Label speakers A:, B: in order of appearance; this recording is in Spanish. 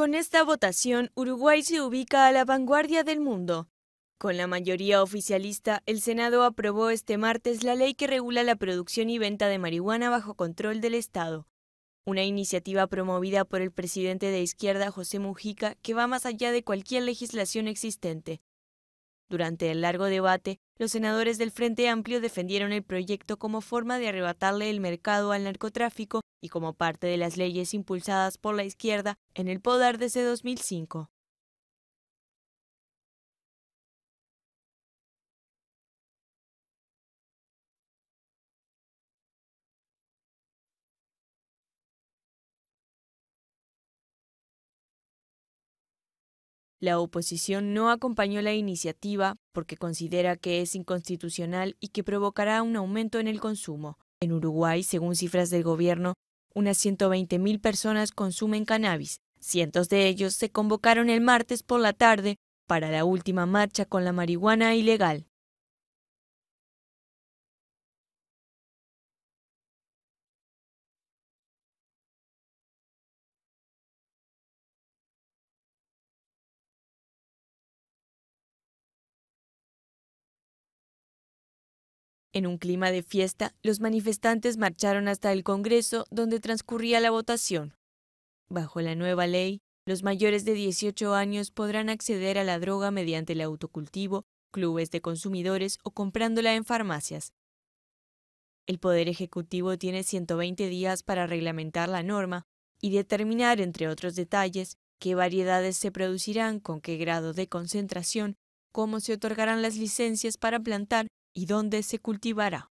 A: Con esta votación, Uruguay se ubica a la vanguardia del mundo. Con la mayoría oficialista, el Senado aprobó este martes la ley que regula la producción y venta de marihuana bajo control del Estado, una iniciativa promovida por el presidente de izquierda José Mujica que va más allá de cualquier legislación existente. Durante el largo debate, los senadores del Frente Amplio defendieron el proyecto como forma de arrebatarle el mercado al narcotráfico y como parte de las leyes impulsadas por la izquierda en el poder desde 2005. La oposición no acompañó la iniciativa porque considera que es inconstitucional y que provocará un aumento en el consumo. En Uruguay, según cifras del gobierno, unas 120.000 personas consumen cannabis. Cientos de ellos se convocaron el martes por la tarde para la última marcha con la marihuana ilegal. En un clima de fiesta, los manifestantes marcharon hasta el Congreso donde transcurría la votación. Bajo la nueva ley, los mayores de 18 años podrán acceder a la droga mediante el autocultivo, clubes de consumidores o comprándola en farmacias. El Poder Ejecutivo tiene 120 días para reglamentar la norma y determinar, entre otros detalles, qué variedades se producirán, con qué grado de concentración, cómo se otorgarán las licencias para plantar y dónde se cultivará.